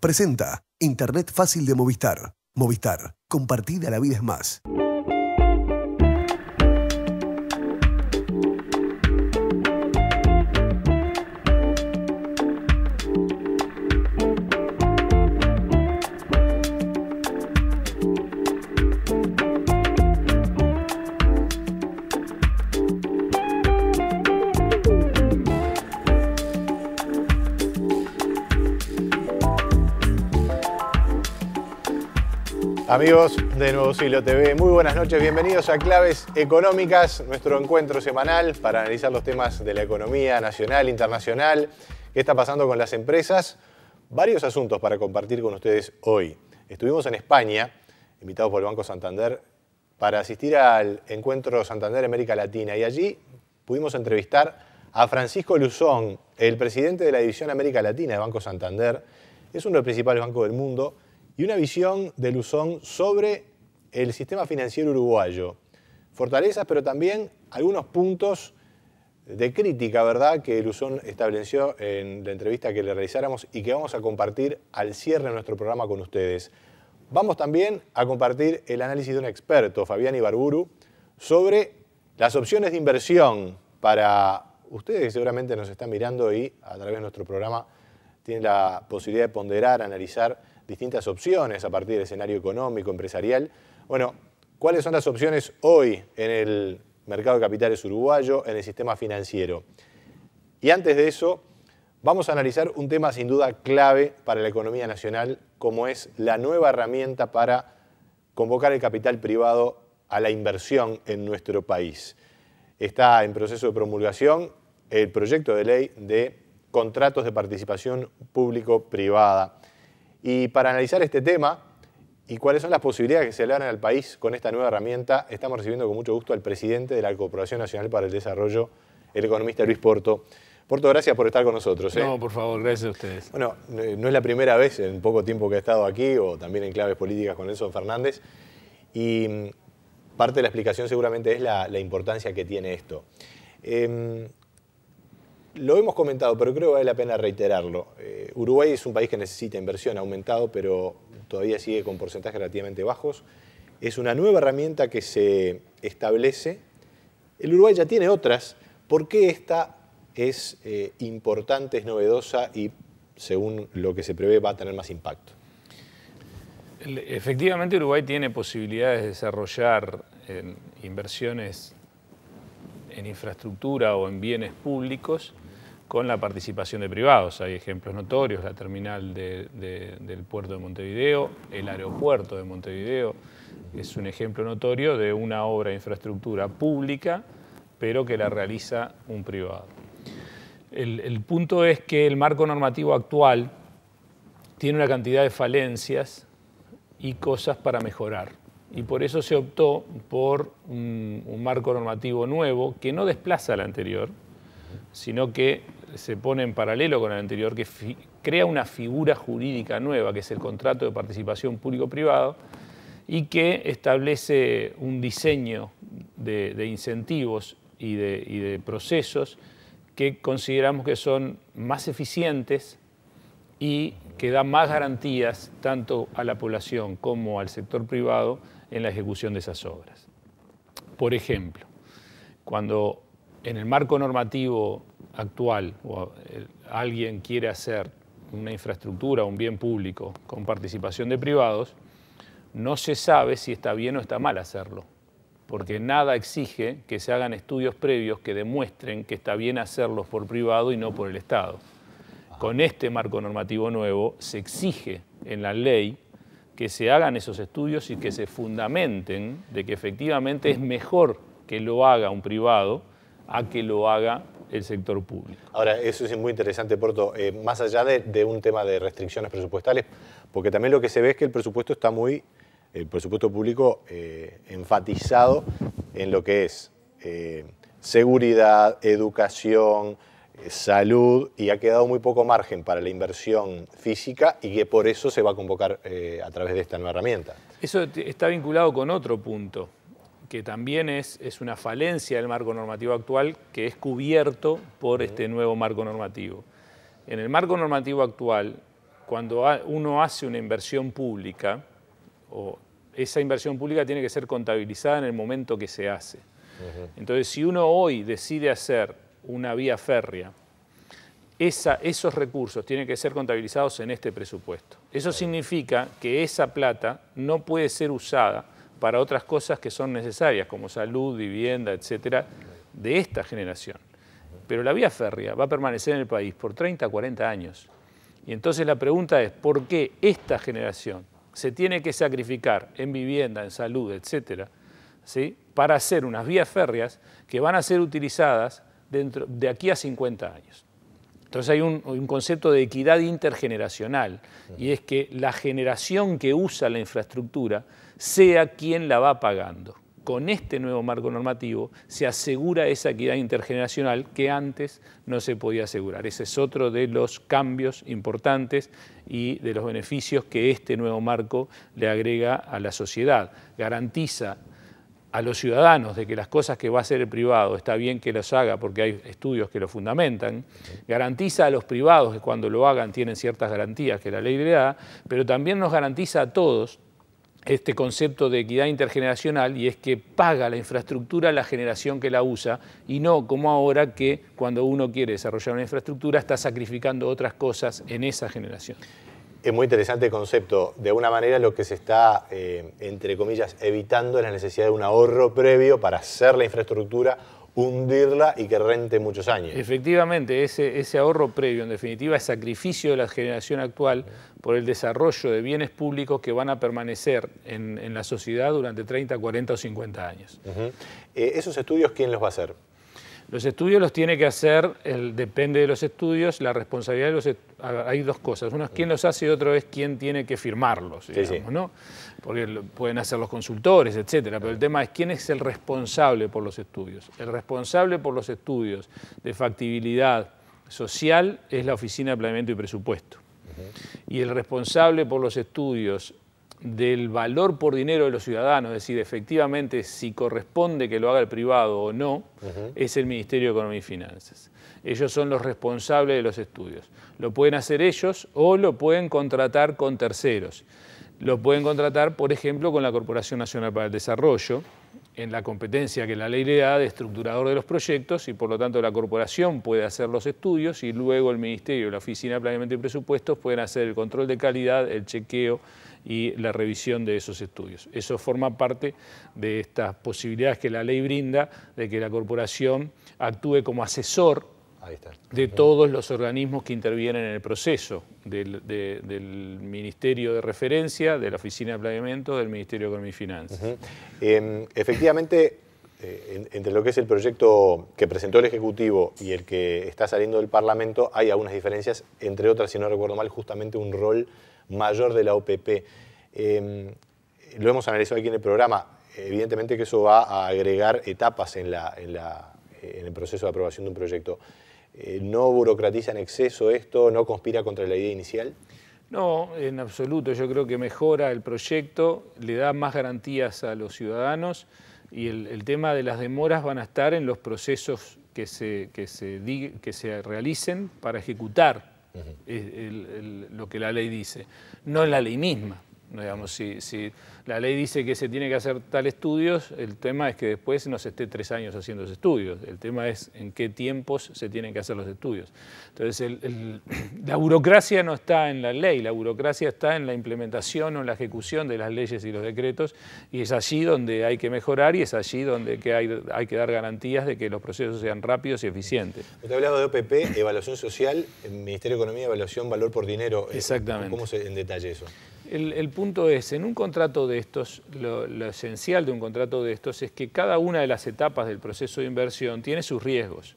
Presenta Internet fácil de Movistar. Movistar. Compartida la vida es más. Amigos de Nuevo Siglo TV, muy buenas noches, bienvenidos a Claves Económicas, nuestro encuentro semanal para analizar los temas de la economía nacional, internacional, qué está pasando con las empresas. Varios asuntos para compartir con ustedes hoy. Estuvimos en España, invitados por el Banco Santander, para asistir al encuentro Santander América Latina y allí pudimos entrevistar a Francisco Luzón, el presidente de la División América Latina de Banco Santander. Es uno de los principales bancos del mundo y una visión de Luzón sobre el sistema financiero uruguayo. Fortalezas, pero también algunos puntos de crítica, ¿verdad?, que Luzón estableció en la entrevista que le realizáramos y que vamos a compartir al cierre de nuestro programa con ustedes. Vamos también a compartir el análisis de un experto, Fabián Ibarburu, sobre las opciones de inversión para ustedes que seguramente nos están mirando y a través de nuestro programa tienen la posibilidad de ponderar, analizar distintas opciones a partir del escenario económico, empresarial. Bueno, ¿cuáles son las opciones hoy en el mercado de capitales uruguayo, en el sistema financiero? Y antes de eso, vamos a analizar un tema sin duda clave para la economía nacional, como es la nueva herramienta para convocar el capital privado a la inversión en nuestro país. Está en proceso de promulgación el proyecto de ley de contratos de participación público-privada. Y para analizar este tema y cuáles son las posibilidades que se le dan al país con esta nueva herramienta, estamos recibiendo con mucho gusto al presidente de la Corporación Nacional para el Desarrollo, el economista Luis Porto. Porto, gracias por estar con nosotros. ¿eh? No, por favor, gracias a ustedes. Bueno, eh, no es la primera vez en poco tiempo que he estado aquí o también en claves políticas con Nelson Fernández. Y mm, parte de la explicación seguramente es la, importancia que tiene esto. Em, lo hemos comentado, pero creo que vale la pena reiterarlo. Eh, Uruguay es un país que necesita inversión, ha aumentado, pero todavía sigue con porcentajes relativamente bajos. Es una nueva herramienta que se establece. El Uruguay ya tiene otras. ¿Por qué esta es eh, importante, es novedosa y, según lo que se prevé, va a tener más impacto? Efectivamente, Uruguay tiene posibilidades de desarrollar eh, inversiones en infraestructura o en bienes públicos con la participación de privados. Hay ejemplos notorios, la terminal del puerto de Montevideo, el aeropuerto de Montevideo, es un ejemplo notorio de una obra de infraestructura pública, pero que la realiza un privado. el punto es que el marco normativo actual tiene una cantidad de falencias y cosas para mejorar y por eso se optó por un, marco normativo nuevo que no desplaza al anterior, sino que se pone en paralelo con el anterior, que crea una figura jurídica nueva, que es el contrato de participación público-privado, y que establece un diseño de, incentivos y de, y de, procesos que consideramos que son más eficientes y que dan más garantías tanto a la población como al sector privado en la ejecución de esas obras. Por ejemplo, cuando en el marco normativo actual eh, alguien quiere hacer una infraestructura, un bien público con participación de privados, no se sabe si está bien o está mal hacerlo, porque nada exige que se hagan estudios previos que demuestren que está bien hacerlos por privado y no por el Estado. Con este marco normativo nuevo se exige en la ley que se hagan esos estudios y que se fundamenten de que efectivamente es mejor que lo haga un privado a que lo haga el sector público. Ahora, eso es muy interesante, Porto, eh, más allá de, un tema de restricciones presupuestales, porque también lo que se ve es que el presupuesto está muy, el presupuesto público, eh, enfatizado en lo que es eh, seguridad, educación, eh, salud y ha quedado muy poco margen para la inversión física y que por eso se va a convocar eh, a través de esta nueva herramienta. Eso está vinculado con otro punto, que también es, es una falencia del marco normativo actual que es cubierto por este nuevo marco normativo. En el marco normativo actual, cuando uno hace una inversión pública, o esa inversión pública tiene que ser contabilizada en el momento que se hace. Entonces, si uno hoy decide hacer una vía férrea, esos recursos tienen que ser contabilizados en este presupuesto. Eso significa que esa plata no puede ser usada para otras cosas que son necesarias, como salud, vivienda, etcétera, de esta generación. Pero la vía férrea va a permanecer en el país por 30, 40 años. Y entonces la pregunta es, ¿por qué esta generación se tiene que sacrificar en vivienda, en salud, etcétera, ¿sí? para hacer unas vías férreas que van a ser utilizadas de aquí a 50 años. Entonces hay un, un, concepto de equidad intergeneracional y es que la generación que usa la infraestructura sea quien la va pagando. Con este nuevo marco normativo se asegura esa equidad intergeneracional que antes no se podía asegurar. Ese es otro de los cambios importantes y de los beneficios que este nuevo marco le agrega a la sociedad. Garantiza a los ciudadanos de que las cosas que va a hacer el privado está bien que las haga porque hay estudios que lo fundamentan, garantiza a los privados que cuando lo hagan tienen ciertas garantías que la ley le da, pero también nos garantiza a todos este concepto de equidad intergeneracional y es que paga la infraestructura la generación que la usa y no como ahora que cuando uno quiere desarrollar una infraestructura está sacrificando otras cosas en esa generación es muy interesante el concepto. De una manera lo que se está, eh, entre comillas, evitando es la necesidad de un ahorro previo para hacer la infraestructura, hundirla y que rente muchos años. Efectivamente, ese, ahorro previo, en definitiva, es sacrificio de la generación actual por el desarrollo de bienes públicos que van a permanecer en, la sociedad durante 30, 40 o 50 años. Eh, ¿Esos estudios quién los va a hacer? Los estudios los tiene que hacer, el, depende de los estudios, la responsabilidad de los estudios, hay dos cosas, uno es quién los hace y otro es quién tiene que firmarlos, ¿no? Porque pueden hacer los consultores, etcétera, pero el tema es quién es el responsable por los estudios. El responsable por los estudios de factibilidad social es la Oficina de Planeamiento y Presupuesto. Y el responsable por los estudios del valor por dinero de los ciudadanos, es decir, efectivamente si corresponde que lo haga el privado o no, es el Ministerio de Economía y Finanzas. Ellos son los responsables de los estudios. Lo pueden hacer ellos o lo pueden contratar con terceros. Lo pueden contratar, por ejemplo, con la Corporación Nacional para el Desarrollo, en la competencia que la ley le da de estructurador de los proyectos y por lo tanto la corporación puede hacer los estudios y luego el Ministerio, la Oficina de Planeamiento y Presupuestos pueden hacer el control de calidad, el chequeo y la revisión de esos estudios. Eso forma parte de estas posibilidades que la ley brinda de que la corporación actúe como asesor de todos los organismos que intervienen en el proceso, del, Ministerio de Referencia, de la Oficina de Planeamiento, del Ministerio de Economía y Finanzas. Em, efectivamente, eh, entre lo que es el proyecto que presentó el Ejecutivo y el que está saliendo del Parlamento, hay algunas diferencias, entre otras, si no recuerdo mal, justamente un rol mayor de la OPP. Em, lo hemos analizado aquí en el programa. Evidentemente que eso va a agregar etapas en, eh, en el proceso de aprobación de un proyecto. Eh, no burocratiza en exceso esto, no conspira contra la idea inicial? No, en absoluto. Yo creo que mejora el proyecto, le da más garantías a los ciudadanos y el, tema de las demoras van a estar en los procesos que se, que se, que se realicen para ejecutar lo que la ley dice, no en la ley misma. Digamos, si, la ley dice que se tiene que hacer tal estudios, el tema es que después no se esté tres años haciendo los estudios. El tema es en qué tiempos se tienen que hacer los estudios. Entonces, la burocracia no está en la ley, la burocracia está en la implementación o en la ejecución de las leyes y los decretos, y es allí donde hay que mejorar y es allí donde hay, que dar garantías de que los procesos sean rápidos y eficientes. Usted ha hablado de OPP, evaluación social, Ministerio de Economía, evaluación, valor por dinero. Eh, Exactamente. ¿Cómo se en detalle eso? El, punto es, en un contrato de estos, lo, esencial de un contrato de estos es que cada una de las etapas del proceso de inversión tiene sus riesgos.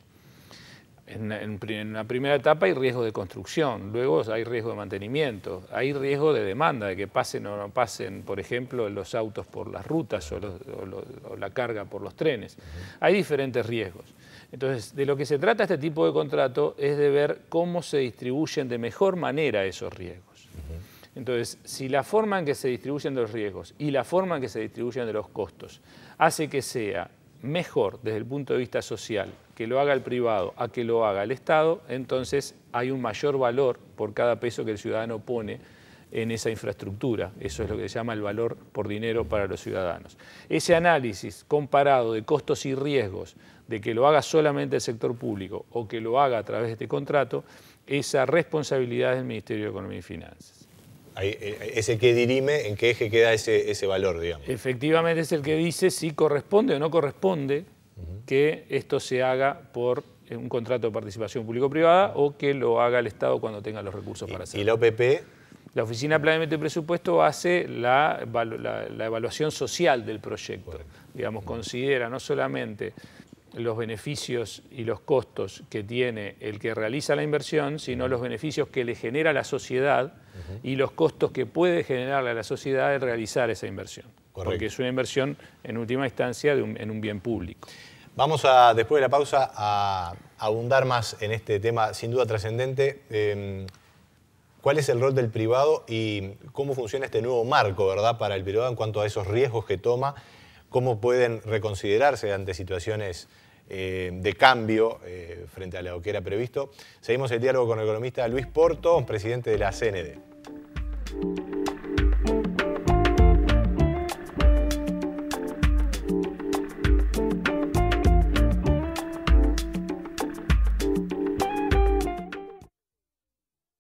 En, la primera etapa hay riesgo de construcción, luego hay riesgo de mantenimiento, hay riesgo de demanda, de que pasen o no pasen, por ejemplo, los autos por las rutas o la carga por los trenes. Hay diferentes riesgos. Entonces, de lo que se trata este tipo de contrato es de ver cómo se distribuyen de mejor manera esos riesgos. Entonces, si la forma en que se distribuyen los riesgos y la forma en que se distribuyen los costos hace que sea mejor desde el punto de vista social que lo haga el privado a que lo haga el Estado, entonces hay un mayor valor por cada peso que el ciudadano pone en esa infraestructura. Eso es lo que se llama el valor por dinero para los ciudadanos. Ese análisis comparado de costos y riesgos de que lo haga solamente el sector público o que lo haga a través de este contrato, esa responsabilidad del Ministerio de Economía y Finanzas. Eh, es el que dirime en qué eje queda ese, valor, digamos. Efectivamente es el que dice si corresponde o no corresponde que esto se haga por eh, un contrato de participación público-privada o que lo haga el Estado cuando tenga los recursos para hacerlo. ¿Y la OPP? La Oficina de Planeamiento y Presupuesto hace la, la, evaluación social del proyecto. Digamos, considera no solamente los beneficios y los costos que tiene el que realiza la inversión, sino los beneficios que le genera a la sociedad y los costos que puede generarle a la sociedad el realizar esa inversión. Porque es una inversión, en última instancia, en un bien público. Vamos a, después de la pausa, a abundar más en este tema sin duda trascendente. Em, ¿Cuál es el rol del privado y cómo funciona este nuevo marco, verdad, para el privado en cuanto a esos riesgos que toma cómo pueden reconsiderarse ante situaciones eh, de cambio eh, frente a lo que era previsto. Seguimos el diálogo con el economista Luis Porto, presidente de la CND.